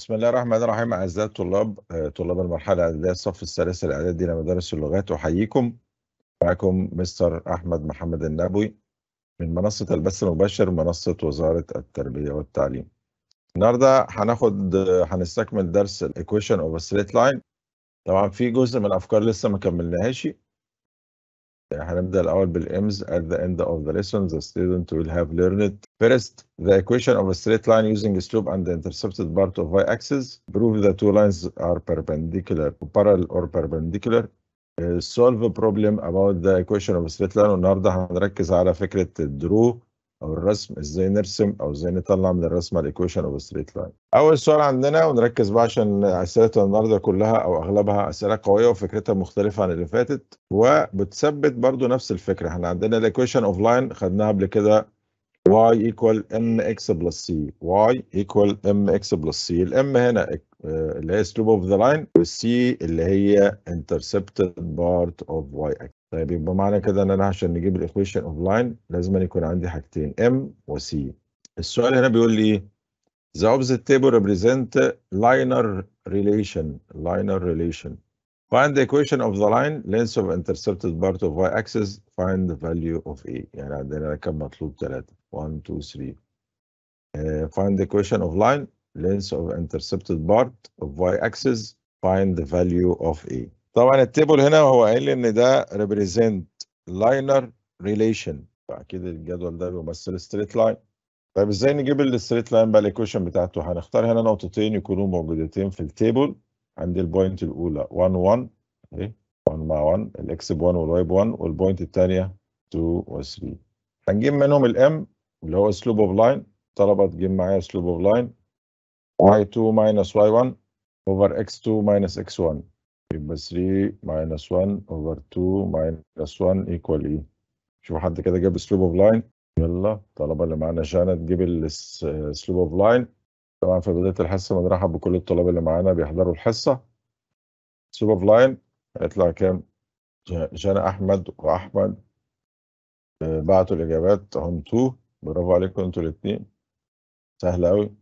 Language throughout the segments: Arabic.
بسم الله الرحمن الرحيم اعزائي الطلاب آه، طلاب المرحله الاعداديه الصف الثالث الاعدادي لمدارس اللغات احييكم معكم مستر احمد محمد النبوي من منصه البث المباشر منصه وزاره التربيه والتعليم النهارده هناخد هنستكمل درس الايكويشن اوف ستريت لاين طبعا في جزء من الافكار لسه ما كملناهاش هنبدأ الأول بالإمز at the end of the lesson the student will have learned first the equation of a straight line using slope and the intercepted part of y-axis prove the two lines are perpendicular parallel or perpendicular solve a problem about the equation of a straight line النهاردة هنركز على فكرة draw او الرسم ازاي نرسم او ازاي نطلع من الرسمه الايكويشن او ستريت لاين اول سؤال عندنا ونركز بقى عشان اسئله النهارده كلها او اغلبها اسئله قويه وفكرتها مختلفه عن اللي فاتت وبتثبت برضو نفس الفكره احنا عندنا الايكويشن اوف لاين خدناها قبل كده y equal mx plus c y equal mx plus c الام هنا آه، اللي هي slope of the line والc اللي هي intercepted part of y طيب يبقى معنى كده ان انا عشان نجيب الايكويشن اوف لاين لازم أن يكون عندي حاجتين ام وسي السؤال هنا بيقول لي the opposite table represent linear relation linear relation find the equation of the line length of intercepted part of y axis find the value of a يعني عندنا كم مطلوب 3 One, two, three. find the equation of line length of intercepted part of y axis find the value of a طبعا التيبل هنا هو قايل لي ان ده ريبريزنت لاينر ريليشن فاكيد الجدول ده بيمثل ستريت لاين طيب ازاي نجيب الستريت لاين بقى الايكويشن بتاعته هنختار هنا نقطتين يكونوا موجودتين في التيبل عندي البوينت الاولى 1 1 اهي 1 مع 1 الاكس ب 1 والواي ب 1 والبوينت الثانيه 2 و 3 هنجيب منهم الام اللي هو سلوب اوف لاين طلبت تجيب معايا سلوب اوف لاين y2 minus y1 over x2 minus x1 يبقى 3 minus 1 over 2 minus 1 equal ايه e. شوفوا حد كده جاب سلوب اوف لاين يلا الطلبه اللي معانا شانا تجيب السلوب اوف لاين طبعا في بدايه الحصه بنرحب بكل الطلاب اللي معانا بيحضروا الحصه سلوب اوف لاين هيطلع كام شانا احمد واحمد آه، بعتوا الاجابات هم 2 برافو عليكم انتوا الاثنين سهله قوي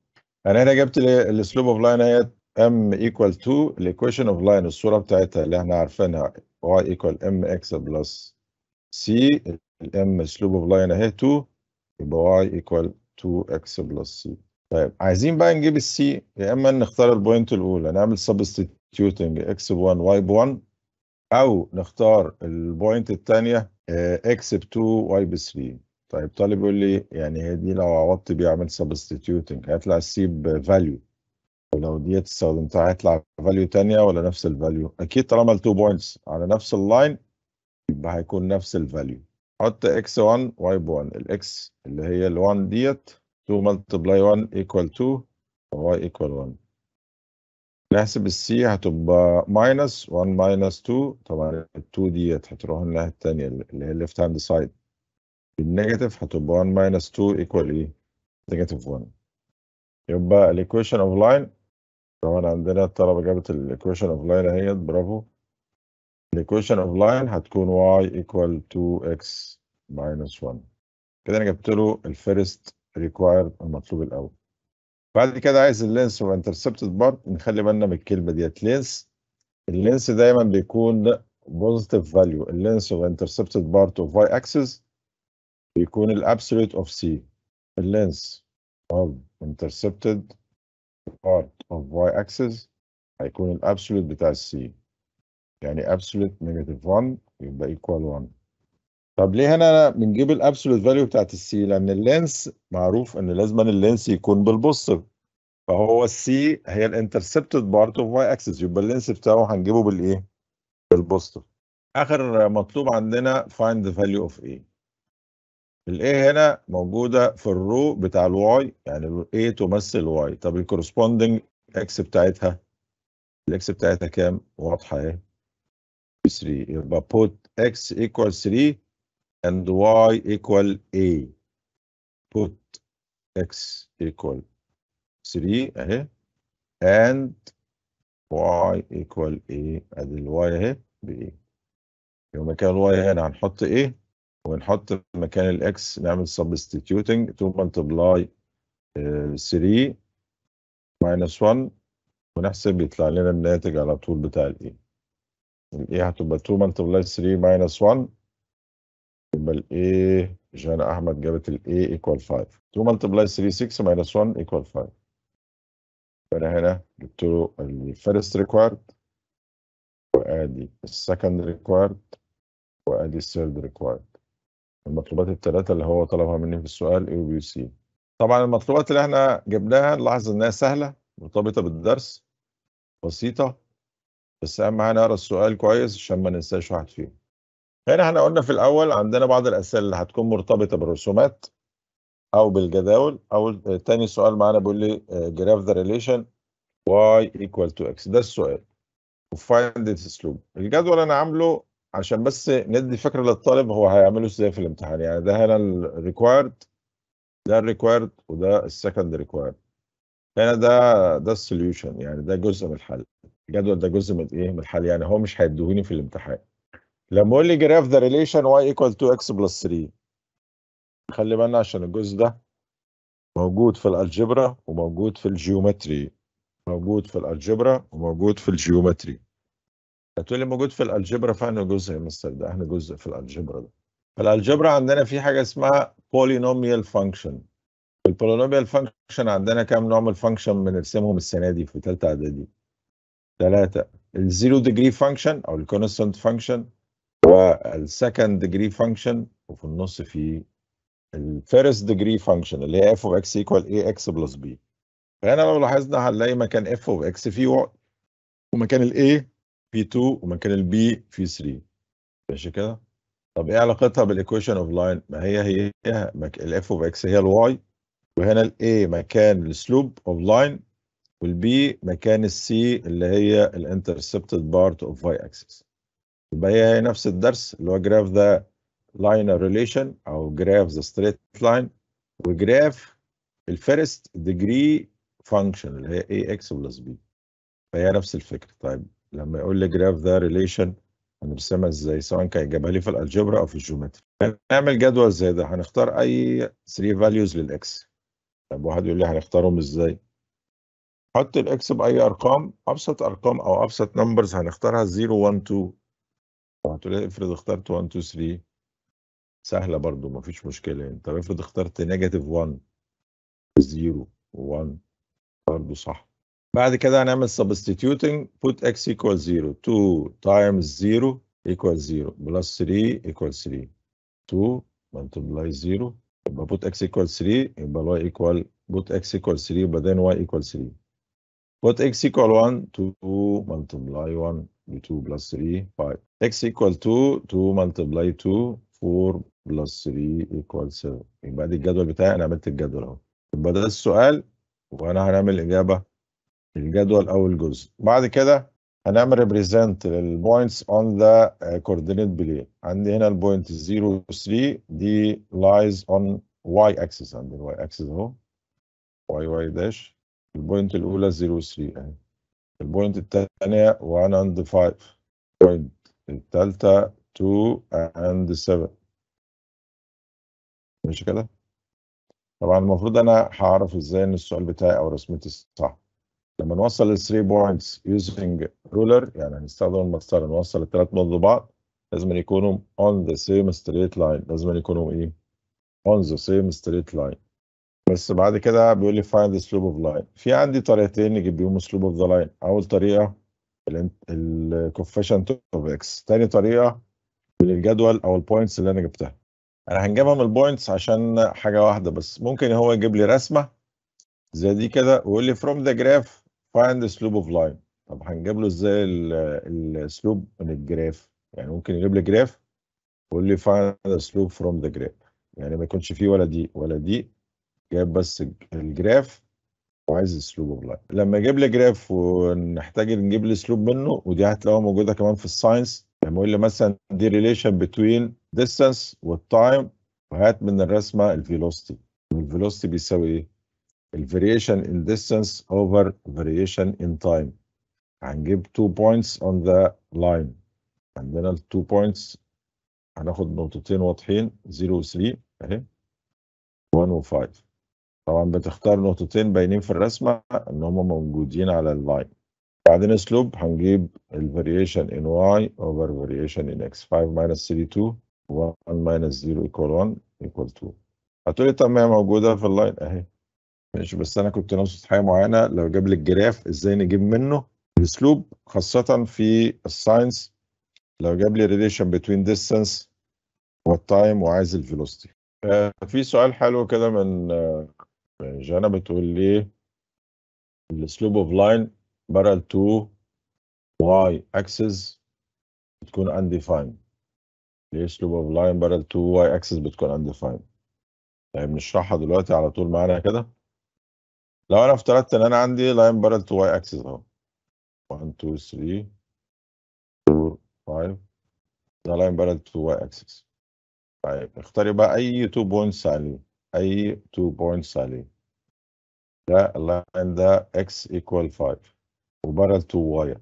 يعني انا هنا جبت السلوب اوف لاين اهيت m equal to equation of line الصورة بتاعتها اللي احنا عارفينها y equal mx plus c الm سلوب اوف لاين اهي 2 يبقى y equal 2x plus c طيب عايزين بقى نجيب السي يا اما نختار البوينت الاولى نعمل سبستيتيوتنج اكس ب 1 واي ب 1 او نختار البوينت الثانيه اكس آه، ب 2 واي ب 3 طيب طالب يقول لي يعني هي دي لو عوضت بيها عملت سبستيتيوتنج هيطلع السي بفاليو ولو ديت استخدمتها هيطلع فاليو ثانيه ولا نفس الفاليو اكيد طالما ال2 بوينتس على نفس اللاين يبقى هيكون نفس الفاليو حط x1 y1 الاكس اللي هي ال1 ديت 2 ملتبلاي 1 ايكوال 2 y ايكوال 1 نحسب السي هتبقى ماينس 1 ماينس 2 طبعا ال2 ديت هتروح الناحيه الثانيه اللي هي الليفت هاند سايد النيجاتيف هتبقى 1 ماينس 2 ايكوال ايه؟ نيجاتيف 1 يبقى الايكويشن اوف لاين طبعا عندنا الطلبه جابت الايكويشن اوف لاين اهيت برافو الايكويشن اوف لاين هتكون y equal to x minus 1 كده انا جبت له الفيرست ريكوايرد المطلوب الاول بعد كده عايز اللينس intercepted بارت نخلي بالنا من الكلمه ديت لينس اللينس دايما بيكون بوزيتيف فاليو اللينس intercepted بارت اوف y axis بيكون الابسوليت اوف c اللينس اوف انترسبتد part of y axis هيكون absolute بتاع c يعني absolute نيجاتيف 1 يبقى ايكوال 1 طب ليه هنا بنجيب absolute value بتاعت c لان اللينس معروف ان لازما اللينس يكون بالبص فهو c هي intercepted part of y axis يبقى اللينس بتاعه هنجيبه بالايه بالبص اخر مطلوب عندنا فايند ذا فاليو اوف a الاي هنا موجوده في الرو بتاع الواي يعني الاي تمثل واي طب الكورسبوندنج اكس بتاعتها الاكس بتاعتها كام واضحه اهي 3 يبقى put x equal 3 and y equal a put x equal 3 اهي and y equal a ادي الواي اهي بايه a يبقى مكان الواي هنا هنحط ايه ونحط مكان الاكس نعمل سبستيتيوتنج 2 ملتبلاي 3 ماينس 1 ونحسب يطلع لنا الناتج على طول بتاع الاي الاي هتبقى 2 ملتبلاي 3 ماينس 1 يبقى الاي جانا احمد جابت الاي ايكوال 5 2 ملتبلاي 3 6 ماينس 1 ايكوال 5 فانا هنا جبت له الفيرست ريكوارد وادي السكند ريكوارد وادي الثيرد ريكوارد المطلوبات الثلاثة اللي هو طلبها مني في السؤال A و B و C طبعا المطلوبات اللي احنا جبناها نلاحظ انها سهلة مرتبطة بالدرس بسيطة بس اهم حاجة نقرا السؤال كويس عشان ما ننساش واحد فيهم هنا احنا قلنا في الأول عندنا بعض الأسئلة اللي هتكون مرتبطة بالرسومات أو بالجداول أو تاني سؤال معانا بيقول لي آه، جراف ذا ريليشن y equal to x ده السؤال وفايند ذا سلوب الجدول انا عامله عشان بس ندي فكره للطالب هو هيعمله ازاي في الامتحان يعني ده هنا الريكوايرد ده الريكوايرد وده السكند ريكوايرد هنا ده ده السوليوشن يعني ده جزء من الحل الجدول ده جزء من ايه من الحل يعني هو مش هيديهوني في الامتحان لما اقول لي جراف ذا ريليشن واي ايكوال تو اكس بلس 3 خلي بالنا عشان الجزء ده موجود في الالجبرا وموجود في الجيومتري موجود في الالجبرا وموجود في الجيومتري هتقولي موجود في الالجبرا فانه جزء يا مستر ده احنا جزء في الالجبرا ده فالالجبرا عندنا في حاجه اسمها بولينوميال فانكشن البولينوميال فانكشن عندنا كام نوع من الفانكشن بنرسمهم السنه دي في ثالثه اعدادي ثلاثه الزيرو ديجري فانكشن او الكونستانت فانكشن والسكند ديجري فانكشن وفي النص في الفيرست ديجري فانكشن اللي هي اف اوف اكس ايكوال اي اكس بلس بي فهنا لو لاحظنا هنلاقي مكان اف اوف اكس في وقت ومكان الاي p 2 ومكان البي في 3 ماشي كده طب ايه علاقتها بالايكويشن اوف لاين ما هي هي مك... الاف اوف اكس هي الواي وهنا الاي مكان السلوب اوف لاين والبي مكان السي اللي هي الانترسبتد بارت اوف واي اكسس يبقى هي نفس الدرس اللي هو جراف ذا لاين ريليشن او جراف ذا ستريت لاين وجراف الفيرست ديجري فانكشن اللي هي اي اكس بلس بي فهي نفس الفكره طيب لما يقول لي جراف ده ريليشن هنرسمها ازاي سواء كان جابها لي في الالجبرا او في الجيومتري هنعمل جدول زي ده هنختار اي 3 فاليوز للاكس طب واحد يقول لي هنختارهم ازاي حط الاكس باي ارقام ابسط ارقام او ابسط نمبرز هنختارها 0 1 2 هتقول لي افرض اخترت 1 2 3 سهله برضو مفيش مشكله يعني طب افرض اخترت نيجاتيف 1 0 1 برضو صح بعد كده هنعمل substituting put x equals 0 2 times 0 equals 0 plus 3 equals 3 2 multiply 0 يبقى put x equals 3 يبقى y equal put x equals 3 يبقى then y equals 3 put x equal 1 2 multiply 1 ب 2 plus 3 5 x equal 2 2 multiply 2 4 plus 3 equals 7 يبقى دي الجدول بتاعي انا عملت الجدول اهو يبقى ده السؤال وانا هنعمل الاجابه الجدول أول جزء بعد كده هنعمل ريبريزنت للبوينتس اون ذا كوردينيت بلين عندي هنا البوينت 0 3 دي لايز اون واي اكسس عندي الواي اكسس اهو واي واي داش البوينت الاولى 0 3 اهي البوينت الثانيه 1 اند 5 بوينت الثالثه 2 اند 7 ماشي كده طبعا المفروض انا هعرف ازاي ان السؤال بتاعي او رسمتي صح لما نوصل ال 3 بوينتس يوزنج رولر يعني هنستخدم المسطره نوصل الثلاث نقط ببعض لازم يكونوا اون ذا سيم ستريت لاين لازم يكونوا ايه اون ذا سيم ستريت لاين بس بعد كده بيقول لي فايند سلوب اوف لاين في عندي طريقتين نجيب بيهم سلوب اوف ذا لاين اول طريقه الكوفيشنت اوف اكس تاني طريقه الجدول او البوينتس اللي انا جبتها انا هنجيبها من البوينتس عشان حاجه واحده بس ممكن هو يجيب لي رسمه زي دي كده ويقول لي فروم ذا جراف فايند سلوب اوف لاين طب هنجيب له ازاي السلوب من الجراف يعني ممكن يجيب لي جراف ويقول لي فايند سلوب فروم ذا جراف يعني ما يكونش فيه ولا دي ولا دي جايب بس الجراف وعايز السلوب اوف لاين لما يجيب لي جراف ونحتاج نجيب لي سلوب منه ودي هتلاقوها موجوده كمان في الساينس لما يقول لي مثلا دي ريليشن بتوين ديستانس والتايم وهات من الرسمه الفيلوستي الفيلوستي بيساوي ايه؟ variation in distance over variation in time هنجيب 2 points on the line عندنا ال 2 points هناخد نقطتين واضحين 0 و 3 اهي 1 و 5 طبعا بتختار نقطتين باينين في الرسمه ان هم موجودين على اللاين بعدين اسلوب هنجيب الفاريشن ان واي اوفر فاريشن ان اكس 5 minus 3 2 1 minus 0 equal 1 equal 2 هتقولي طب ما هي موجوده في اللاين اهي ماشي بس انا كنت ناقص حاجه معينه لو جاب لي الجراف ازاي نجيب منه الاسلوب خاصه في الساينس لو جاب لي ريليشن بتوين ديستانس والتايم وعايز الفيلوستي آه، في سؤال حلو كده من آه، جانا بتقول لي الاسلوب اوف لاين بارل تو واي اكسس بتكون انديفاين ليه اسلوب اوف لاين بارل تو واي اكسس بتكون انديفاين طيب نشرحها دلوقتي على طول معانا كده لو انا افترضت ان انا عندي لاين بارل تو واي اكسس اهو 1 2 3 4 5 ده لاين بارل تو واي اكسس طيب اختاري بقى اي 2 بوينتس عليه اي 2 بوينتس عليه ده اللاين ده اكس ايكوال 5 وبارل 2 y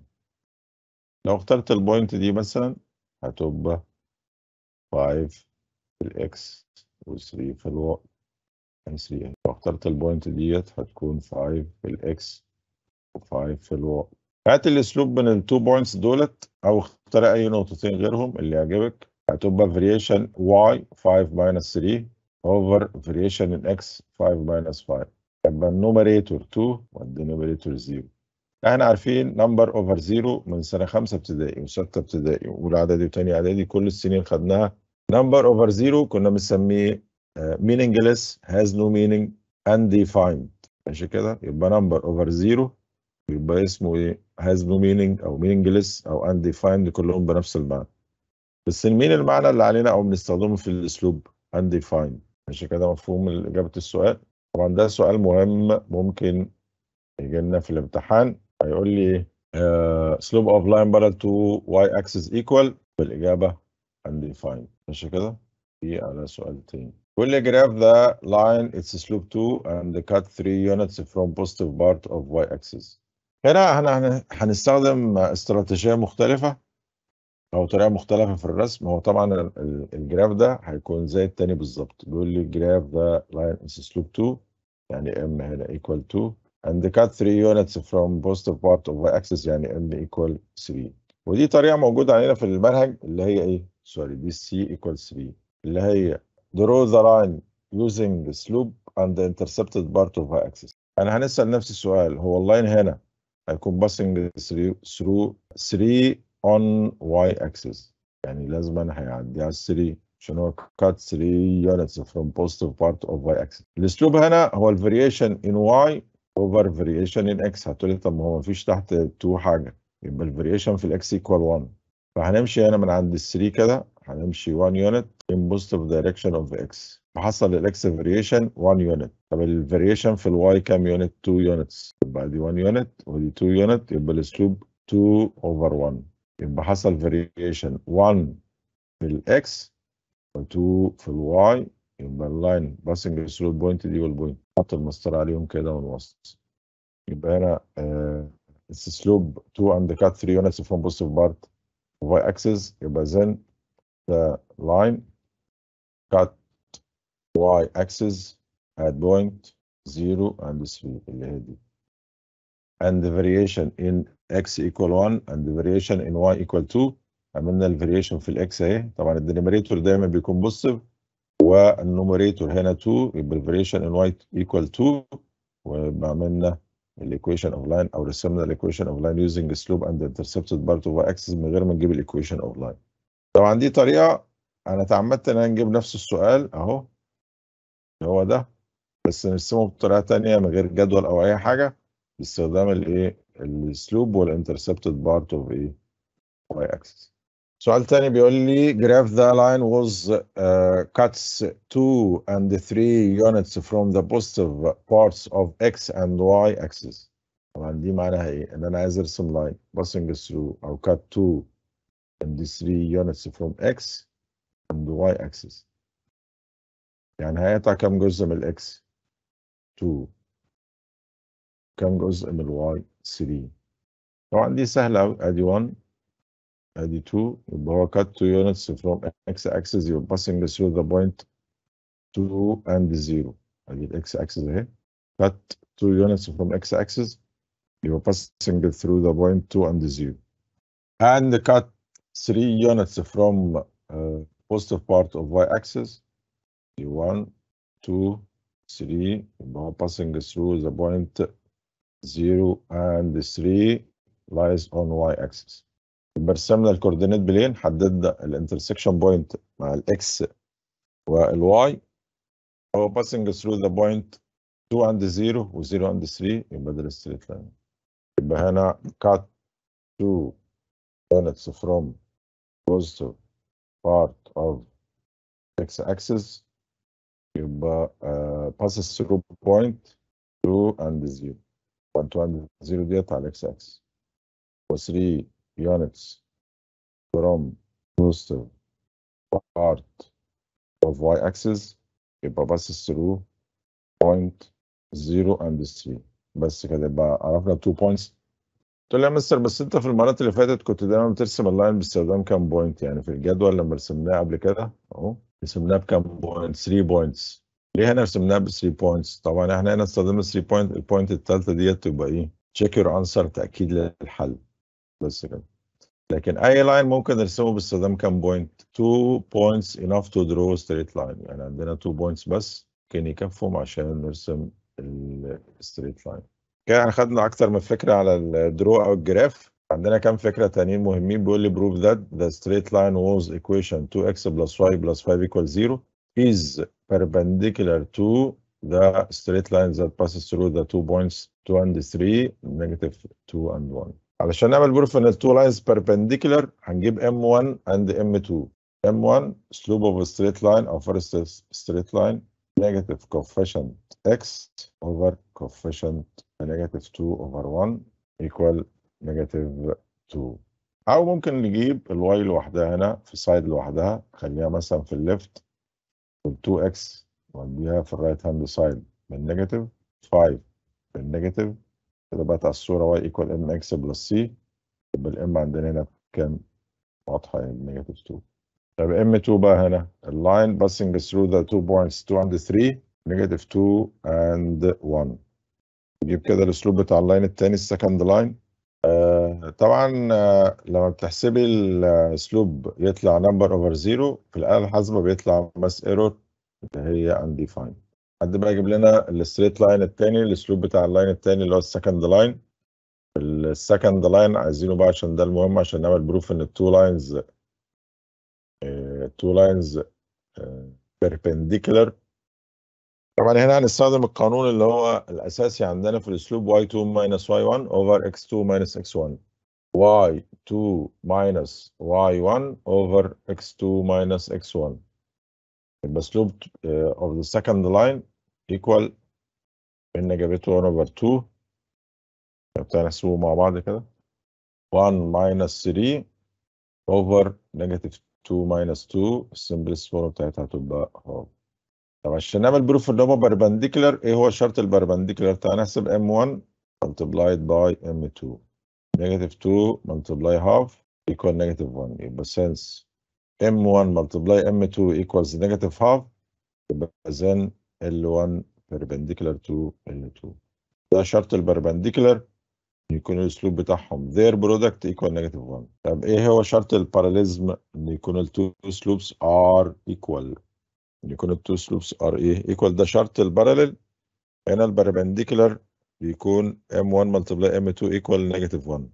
لو اخترت البوينت دي مثلا هتبقى 5 في الاكس و 3 في الواي 3 لو اخترت البوينت ديت هتكون 5 في الاكس و5 في الواي هات الاسلوب من التو بوينتس دولت او اختار اي نقطتين غيرهم اللي يعجبك هتبقى فاريشن واي 5 ماينس 3 اوفر فاريشن الاكس 5 ماينس 5 يبقى النومريتور 2 والدينومريتور 0 احنا عارفين نمبر اوفر 0 من سنه 5 ابتدايي وسته ابتدائي واولى اعدادي وثانيه اعدادي كل السنين خدناها نمبر اوفر 0 كنا بنسميه آه، meaningless has no meaning undefined ماشي كده يبقى number over zero يبقى اسمه ايه has no meaning او meaningless او undefined كلهم بنفس المعنى بس مين المعنى اللي علينا او بنستخدمه في الاسلوب undefined ماشي كده مفهوم اجابه السؤال طبعا ده سؤال مهم ممكن يجي لنا في الامتحان هيقول لي سلوب اوف لاين بارل تو واي اكسس ايكوال بالاجابه undefined ماشي كده في على سؤال تاني Will graph the line its slope 2 and cut 3 units from positive part of y axis. هنا احنا هنستخدم استراتيجية مختلفة أو طريقة مختلفة في الرسم هو طبعا الجراف ده هيكون زي الثاني بالظبط بيقول لي جراف ذا line its slope 2 يعني m هنا equal 2 and cut 3 units from positive part of y axis يعني m equal 3 ودي طريقة موجودة علينا في المنهج اللي هي ايه؟ سوري دي c equal 3 اللي هي draw the line using slope and intercepted part of the axis انا هنسال نفس السؤال هو اللاين هنا هيكون passing through 3 on y axis يعني لازم انا هيعدي على 3 عشان هو cut 3 units from positive part of y axis الاسلوب هنا هو variation in y over variation in x هتقولي طب ما هو مفيش تحت 2 حاجه يبقى variation في الاكس equal 1 فهنمشي هنا من عند ال 3 كده هنمشي 1 يونت in positive direction of x فحصل الاكس فاريشن 1 يونت طب الفاريشن في الواي كام يونت 2 يونتس يبقى دي 1 يونت ودي 2 يونت يبقى الاسلوب 2 اوفر 1 يبقى حصل فاريشن 1 في الاكس و2 في الواي يبقى اللاين باسنج ثرو بوينت دي والبوينت حط المسطره عليهم كده ونوصل يبقى هنا السلوب 2 اند كات 3 يونتس فروم بوزيتيف بارت واي اكسس يبقى زين the line cut y axis at point 0 and 3 اللي هي دي and the variation in x equal 1 and the variation in y equal 2 عملنا variation في x اهي طبعا denominator دايما بيكون وال numerator هنا 2 يبقى variation in y equal 2 ويبقى عملنا equation of line او رسمنا equation of line using slope and intercepted part of y axis من غير ما نجيب equation of line. طبعا دي طريقة أنا تعمدت إن أنا نجيب نفس السؤال أهو اللي هو ده بس نرسمه بطريقة تانية من غير جدول أو أي حاجة باستخدام الإيه السلوب والانترسبتد بارت أوف إيه واي أكسس سؤال تاني بيقول لي graph the line was uh, cuts 2 and 3 units from the positive parts of x and y axis طبعا دي معناها ايه؟ ان انا عايز ارسم لاين باسنج ثرو او cut 2 and these three units from x and y axis يعني هيقطع كم جزء من x 2 كم جزء من y 3 طبعا دي سهله قوي ادي 1 ادي 2 يبقى هو cut two units from x axis you're passing through the point 2 and 0 ادي x axis اهي cut two units from x axis you're passing through the point 2 and 0 and cut three units from uh, positive part of y-axis, one, two, three, passing through the point zero and three lies on y-axis. برسمنا الكوردينات بلين حددنا الانترسكشن بوينت مع الاكس والواي هو passing through the point 2 and 0 و 0 and 3 يبقى ده الستريت لاين يبقى هنا cut 2 units from to part of x-axis It uh, passes through point 2 and 0 1 2 and 0 ديت على x axis. For 3 units from to part of y axis It passes through point 0 and 3 بس كده يبقى عرفنا 2 points قلت له يا مستر بس انت في المرات اللي فاتت كنت دايما بترسم اللاين باستخدام كام بوينت يعني في الجدول لما رسمناه قبل كده اهو رسمناه بكام بوينت 3 بوينتس ليه هنا رسمناه ب 3 بوينتس طبعا احنا هنا استخدمنا 3 بوينت البوينت الثالثه ديت تبقى ايه تشيك يور انسر تاكيد للحل بس كده لكن اي لاين ممكن نرسمه باستخدام كام بوينت 2 بوينتس enough تو درو ستريت لاين يعني عندنا 2 بوينتس بس ممكن يكفهم عشان نرسم الستريت لاين كده احنا خدنا اكتر من فكره على الدرو او الجراف عندنا كام فكره تانيين مهمين بيقول لي بروف ذات ذا ستريت لاين ووز ايكويشن 2x بلس 5 بلس 5 equals 0 is perpendicular to the straight line that passes through the two points 2 and 3 negative 2 and 1 علشان نعمل بروف ان التو لاينز perpendicular هنجيب m1 and m2 m1 slope of a straight line or first straight line negative coefficient x over coefficient negative 2 over 1 equal negative 2 او ممكن نجيب الواي لوحدها هنا في سايد لوحدها خليها مثلا في الليفت 2 x وديها في الرايت هاند سايد من نيجاتيف 5 من نيجاتيف كده بقت على الصوره واي ايكوال ام اكس بلس سي يبقى الام عندنا هنا كام؟ واضحه نيجاتيف يعني 2 طب ام 2 بقى هنا اللاين باسنج ثرو ذا 2 بوينتس 2 اند 3 نيجاتيف 2 اند 1 نجيب كده الاسلوب بتاع اللاين الثاني السكند لاين آه طبعا آه لما بتحسبي الاسلوب يطلع نمبر اوفر زيرو في الاله الحاسبه بيطلع ماس ايرور اللي هي انديفايند حد بقى يجيب لنا الستريت لاين الثاني الاسلوب بتاع اللاين الثاني اللي هو السكند لاين السكند لاين عايزينه بقى عشان ده المهم عشان نعمل بروف ان التو لاينز التو لاينز بيربنديكولار طبعا هنا هنستخدم القانون اللي هو الاساسي عندنا في الاسلوب y2 minus y1 over x2 minus x1 y2 minus y1 over x2 minus x1 يبقى اسلوب آه، of the second line equal ان جابته 1 over 2 نبتدي نحسبه مع بعض كده 1 minus 3 over negative 2 minus 2 السمبلس فورم بتاعتها هتبقى هاف طب عشان نعمل بروف ان هو بربنديكولار ايه هو شرط البربنديكولار؟ تعالى نحسب m1 multiplied باي m2 نيجاتيف 2 multiply هاف equal نيجاتيف 1 يبقى سينس m1 multiply m2 equals نيجاتيف هاف يبقى زين ال 1 perpendicular to ال 2 ده شرط البربنديكولار يكون الاسلوب بتاعهم their product equal نيجاتيف 1 طب ايه هو شرط الباراليزم ان يكون 2 سلوبس are equal يكون التو سلوبس ار ايه ايكوال ده شرط البارلل هنا البربنديكولار بيكون m1 ملتبلاي m2 ايكوال نيجاتيف 1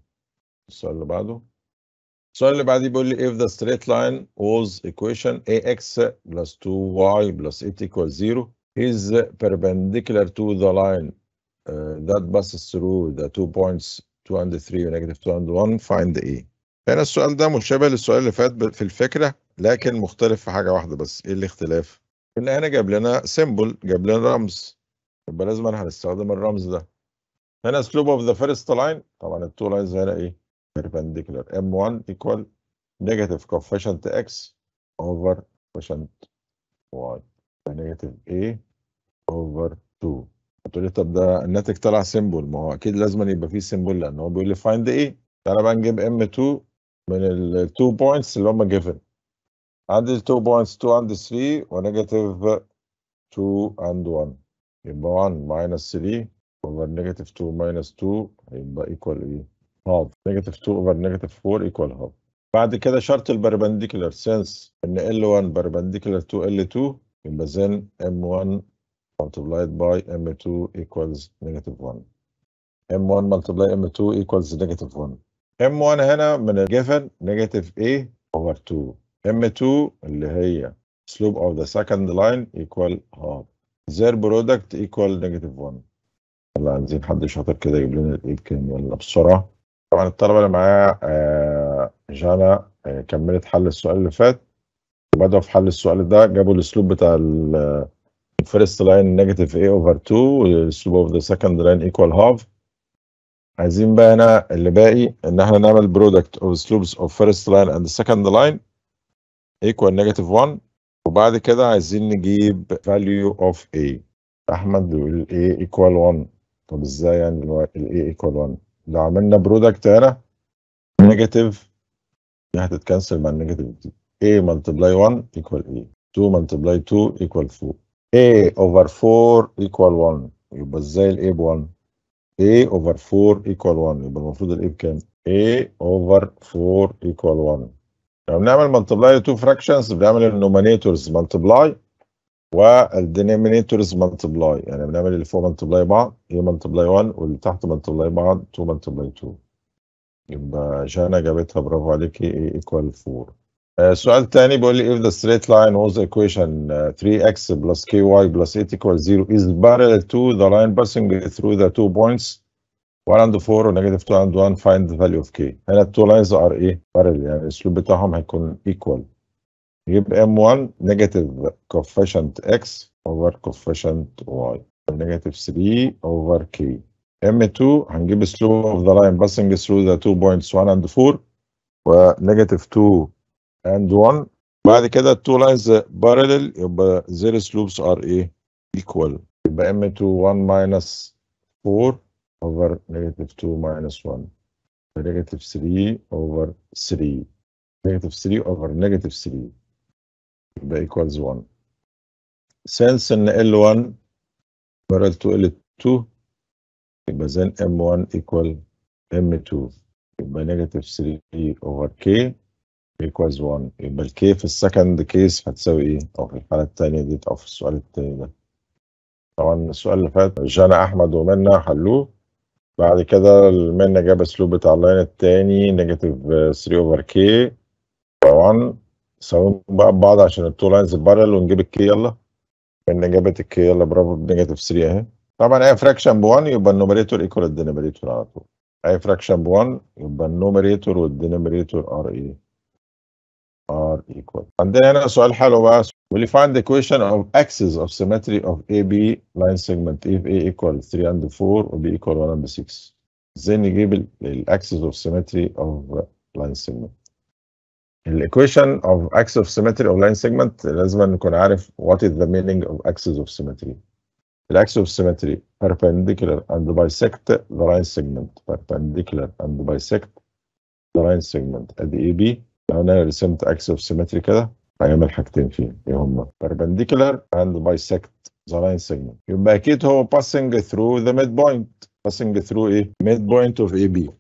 السؤال اللي بعده السؤال اللي بعديه بيقول لي if the straight line was equation ax plus 2y plus 8 equals 0 is perpendicular to the line uh, that passes through the two points 2 and 3 و negative 2 and 1 find a. هنا السؤال ده مشابه للسؤال اللي فات في الفكره لكن مختلف في حاجه واحده بس ايه الاختلاف ان انا جاب لنا سيمبل جاب لنا رمز يبقى لازم انا هنستخدم الرمز ده هنا سلوب اوف ذا فيرست لاين طبعا التو لاينز هنا ايه بيربنديكولار ام 1 ايكوال نيجاتيف كوفيشنت اكس اوفر كوفيشنت واي نيجاتيف اي اوفر 2 هتقولي طب ده الناتج طلع سيمبل ما هو اكيد لازم يبقى فيه سيمبل لان هو بيقول لي فايند ايه تعالى بقى نجيب ام 2 من ال 2 بوينتس اللي هم جيفن عندي 2 points 2 and 3 or 2 and 1 in 1 minus 3 over negative 2 minus 2 equal half negative 2 over negative 4 equal half بعد كده شرط البربنديكولار سنس ان L1 perpendicular to L2 يبقى then M1 multiplied by M2 equals negative 1 M1 multiply M2 equals negative 1 M1 هنا من given negative A over 2 M2 اللي هي slope of the second line equal half their product equal negative 1 يلا عايزين حد شاطر كده يجيب لنا الايه يلا بسرعه طبعا الطلبه اللي معايا آه جانا آه كملت حل السؤال اللي فات وبدأوا في حل السؤال ده جابوا الاسلوب بتاع الفيرست لاين نيجاتيف اي اوفر 2 والسلوب اوف ذا سكند لاين ايكوال هاف عايزين بقى هنا اللي باقي ان احنا نعمل برودكت اوف سلوبس اوف فيرست لاين اند سكند لاين ايكوال نيجاتيف 1 وبعد كده عايزين نجيب value of a احمد بيقول a ايكوال 1 طب ازاي يعني ال a ايكوال 1 لو عملنا برودكت هنا نيجاتيف دي هتتكنسل مع النيجاتيف دي a multiply 1 equal اي 2 multiply 2 equal 4 a over 4 equal 1 يبقى ازاي الاي ب 1 a over 4 equal 1 يبقى المفروض ال a بكام a over 4 equal 1 فبنعمل مالتبلاي تو فراكشنز بنعمل النومينيتورز مالتبلاي والدينومينيتورز مالتبلاي يعني بنعمل اللي فوق مالتبلاي بعض هي مالتبلاي 1 واللي تحت مالتبلاي بعض 2 مالتبلاي 2 يبقى جانا جابتها برافو عليكي ايه ايكوال 4 السؤال الثاني بيقول لي if the straight line was equation 3x آه، plus ky plus 8 equals 0 is parallel to the line passing through the two points 1 عنده 4 ونيجاتيف 2 عنده 1 فايند فاليو اوف كي هنا التو لاينز ار ايه بارل يعني الاسلوب بتاعهم هيكون ايكوال يبقى ام 1 نيجاتيف كوفيشنت اكس اوفر كوفيشنت واي نيجاتيف 3 اوفر كي ام 2 هنجيب سلوب اوف ذا لاين باسنج ثرو ذا تو بوينتس 1 اند 4 ونيجاتيف 2 اند 1 بعد كده التو لاينز بارلل يبقى زير سلوبس ار ايه ايكوال يبقى ام 2 1 ماينس 4 over negative 2 minus 1 negative 3 over 3 negative 3 over negative 3 يبقى equals 1 since ان L1 parallel to L2 يبقى then M1 equal M2 يبقى negative 3 over K equals 1 يبقى الكي في السكند كيس هتساوي ايه؟ او في الحالة التانية دي او في السؤال التاني ده. طبعا السؤال اللي فات جانا احمد ومنا حلوه بعد كده المنة جاب اسلوب بتاع اللاين التاني نيجاتيف 3 اوفر كي 1 ساويين بقى ببعض عشان التو لاينز بارل ونجيب الكي يلا المنة جابت الكي يلا برافو نيجاتيف 3 اهي طبعا اي فراكشن ب 1 يبقى النوميريتور ايكوال الدينوميريتور على طول اي فراكشن ب 1 يبقى النوميريتور والدينوميريتور ار ايه equal. And then سؤال حلو بقى Will you find the equation of axis of symmetry of AB line segment if A equals 3 and 4 or B equal 1 and 6 give نجيب axis of symmetry of uh, line segment equation of axis of symmetry of line segment لازم نكون عارف what is the meaning of axis of symmetry The axis of symmetry perpendicular and bisect the line segment perpendicular and bisect the line segment at the AB لو انا رسمت اكس اوف سيمتري كده هيعمل حاجتين فيه ايه هما perpendicular اند بايسكت ذا لاين سيجمنت يبقى اكيد هو باسنج ثرو ذا ميد بوينت باسنج ثرو ايه ميد بوينت اوف اي بي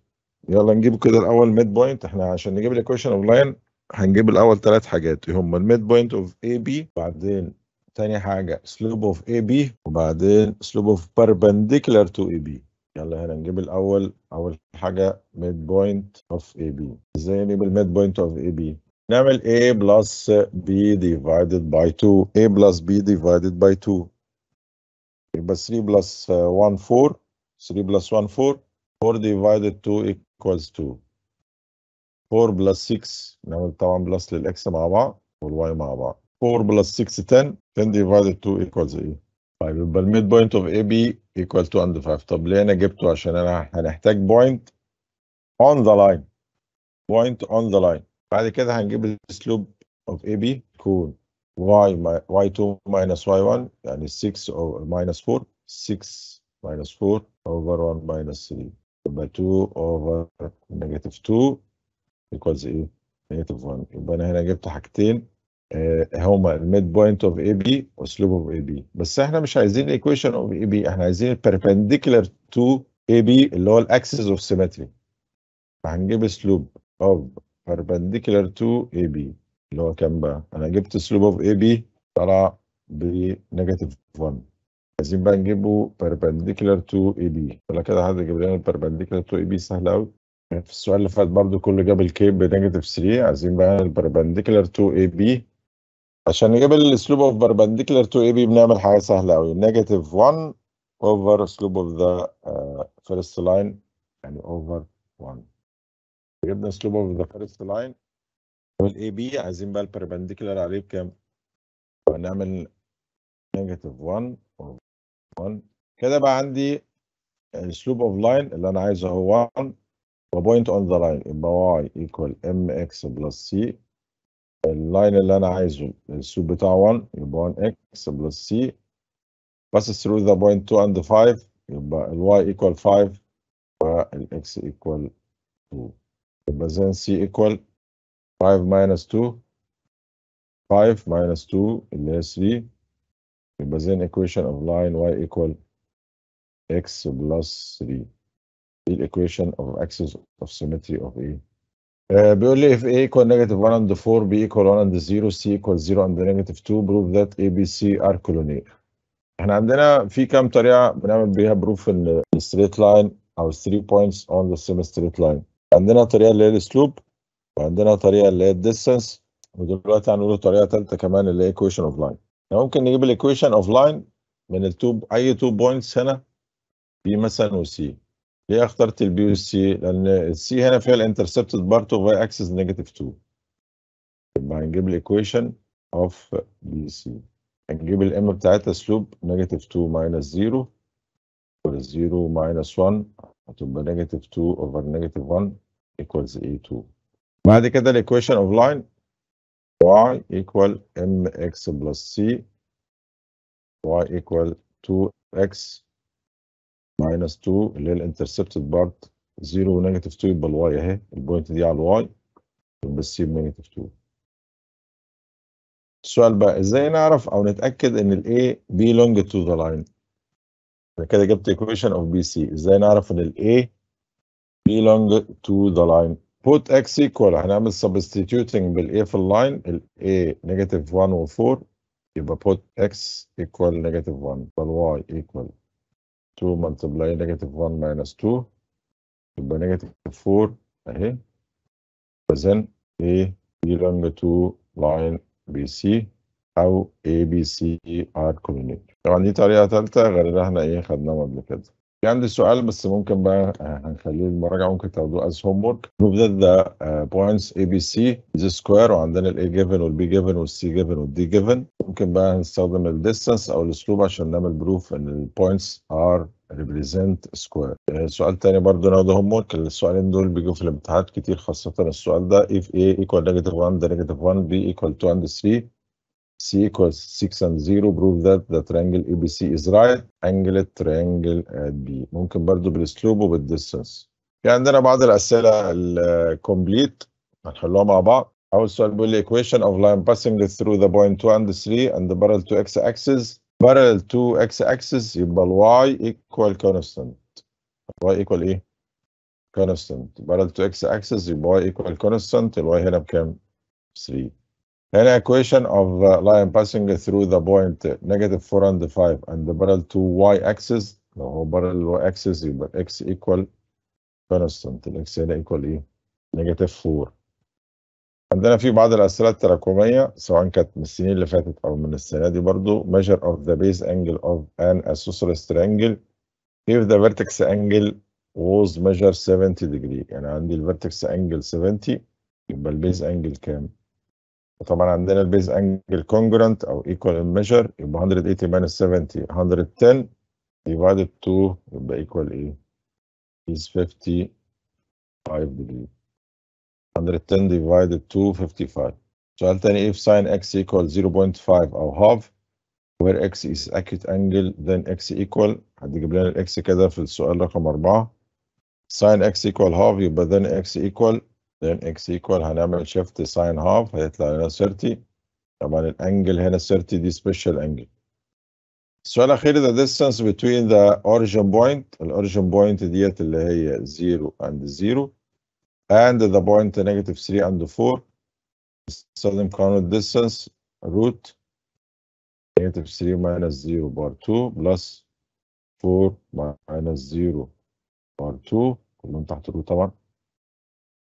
يلا نجيب كده الاول ميد بوينت احنا عشان نجيب الايكويشن اوف لاين هنجيب الاول ثلاث حاجات إيه هما بوينت اوف اي بي بعدين تاني حاجه سلوب اوف اي بي وبعدين سلوب اوف بربنديكولار تو اي بي يلا هنا نجيب الاول اول حاجه ميد بوينت اوف اي بي ازاي نجيب الميد بوينت اوف اي بي نعمل a plus b divided by 2 a plus b divided by 2 يبقى 3 plus 1 4 3 plus 1 4 4 divided 2 equals 2 4 plus 6 نعمل طبعا بلس للاكس مع بعض والواي مع بعض 4 plus 6 10 10 divided 2 equals 8 طيب يبقى الميد بوينت اوف اي بي ايكوال تو اند 5 طب ليه انا جبته عشان انا هنحتاج بوينت اون ذا لاين بوينت اون ذا لاين بعد كده هنجيب السلوب اوف اي بي تكون واي y2 minus y1 يعني 6 over minus 4 6 minus 4 over 1 minus 3 يبقى 2 over negative 2 equals ايه؟ negative 1 يبقى انا هنا جبت حاجتين آه، هما الميد بوينت اوف اي بي واسلوب اوف اي بي بس احنا مش عايزين ايكويشن اوف اي بي احنا عايزين البربنديكولار تو اي بي اللي هو الاكسس اوف سيمتري فهنجيب اسلوب اوف بربنديكولار تو اي بي اللي هو كام بقى انا جبت اسلوب اوف اي بي طلع بنيجاتيف 1 عايزين بقى نجيبه تو اي بي ولا كده حد يجيب لنا تو اي بي سهل قوي في السؤال اللي فات برضو كله جاب الكيب بنيجاتيف 3 عايزين بقى perpendicular اي بي عشان نجيب السلوب اوف تو اي بي بنعمل حاجه سهله قوي نيجاتيف 1 اوفر سلوب اوف ذا فيرست لاين يعني اوفر 1 جبنا سلوب اوف ذا فيرست لاين والاي بي عايزين بقى البربنديكولار عليه بكام؟ نعمل نيجاتيف 1 1 كده بقى عندي السلوب اوف لاين اللي انا عايزه هو 1 وبوينت اون ذا لاين يبقى واي ايكوال ام اكس بلس سي Line اللي انا عايزه السوق بتاعه 1 يبقى X اكس بلس سي passes through the point 2 and 5 يبقى y equal 5 وال x equal 2 يبقى then c equal 5 minus 2 5 minus 2 اللي هي 3 The then equation of line y equal x plus 3 The equation of axis of symmetry of A آه، بيقول لي if a equal negative 1 and 4 b equal 1 and 0 c equal 0 and negative 2 prove that a b c are colonial احنا عندنا في كام طريقه بنعمل بيها بروف ان الستريت لاين او الثري بوينتس اون ذا سيم ستريت لاين. عندنا طريقه اللي هي السلوب وعندنا طريقه اللي هي الديستنس ودلوقتي هنقول طريقه ثالثه كمان اللي هي ايكويشن اوف لاين. ممكن نجيب الايكويشن اوف لاين من التوب اي تو بوينتس هنا بي مثلا وسي ليه اخترت البي والسي؟ لان السي هنا فيها الانترسبتد بارت اوف واي اكسس نيجاتيف 2 يبقى هنجيب الايكويشن اوف بي سي هنجيب الام بتاعتها سلوب نيجاتيف 2 ماينس 0 اوفر 0 ماينس 1 هتبقى نيجاتيف 2 اوفر نيجاتيف 1 ايكوالز اي 2 بعد كده الايكويشن اوف لاين واي ايكوال ام اكس بلس سي واي ايكوال 2 اكس ماينس 2 اللي هي الانترسبتد بارت 0 ونيجاتيف 2 يبقى الواي اهي البوينت دي على الواي يبقى السي بنيجاتيف 2 السؤال بقى ازاي نعرف او نتاكد ان الاي belong to the line انا كده جبت equation of BC ازاي نعرف ان الاي belong to the line put x equal هنعمل substituting بالاي في اللاين الاي negative 1 و 4 يبقى put x equal negative 1 فالواي equal 2 multiply negative 1 minus 2 يبقى negative 4 اهي وزن A belong to line BC او ABC are collinear طبعا دي طريقة ثالثة غير اللي احنا ايه خدناها قبل كده في عندي سؤال بس ممكن بقى آه، هنخليه المراجعه ممكن تاخدوه از هوم ورك جروب ذا بوينتس اي بي سي ذا سكوير وعندنا الاي جيفن والبي جيفن والسي جيفن والدي جيفن ممكن بقى هنستخدم الديستانس او الاسلوب عشان نعمل بروف ان البوينتس ار ريبريزنت سكوير سؤال تاني برضه ناخده هوم ورك السؤالين دول بيجوا في الامتحانات كتير خاصه السؤال ده if a equal negative 1 ده negative 1 b equal 2 and 3 c equals 6 and 0 prove that the triangle ABC is right it triangle at B ممكن برضو بالسلوب وبالديستنس في عندنا بعض الأسئلة الكومبليت هنحلوها مع بعض أول سؤال بيقول لي equation of line passing through the point 2 and 3 and the parallel to x axis parallel to x axis يبقى ال y equal constant y equal إيه؟ constant parallel to x axis يبقى y equal constant ال y هنا بكام؟ 3 هنا equation of line passing through the point negative 4 and 5 and the parallel to y axis لو هو parallel y axis يبقى x equal constant x هنا equal ايه؟ negative 4 عندنا في بعض الأسئلة التراكمية سواء كانت من السنين اللي فاتت أو من السنة دي برضو measure of the base angle of an isosceles triangle if the vertex angle was measured 70 degree يعني عندي ال vertex angle 70 يبقى ال base angle كام؟ طبعا عندنا البيز انجل كونجرنت او ايكوال ميجر يبقى 180 minus 70 110 divided 2 يبقى ايكوال ايه؟ is 55 degree 110 divided 2 55 سؤال تاني if sine x equal 0.5 او half where x is acute angle then x equal هتجيب لنا الاكس كده في السؤال رقم اربعه sin x equal half يبقى then x equal then x equal هنعمل shift ساين هاف هيطلع لنا 30 طبعا الانجل هنا 30 دي سبيشال انجل السؤال الاخير the distance between the origin point الاوريجن بوينت ديت اللي هي 0 and 0 and the point negative 3 and 4 استخدم قانون distance root negative 3 minus 0 بار 2 plus 4 minus 0 بار 2 كلهم تحت الروت طبعا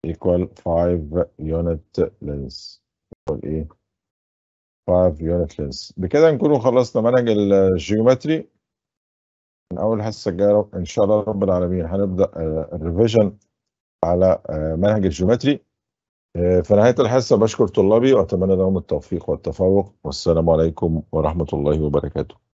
equal 5 unit lens equal ايه 5 unit lens بكده نكون خلصنا منهج الجيومتري من اول حصه الجايه ان شاء الله رب العالمين هنبدا آه، الريفيجن على آه، منهج الجيومتري آه، في نهايه الحصه بشكر طلابي واتمنى لهم التوفيق والتفوق والسلام عليكم ورحمه الله وبركاته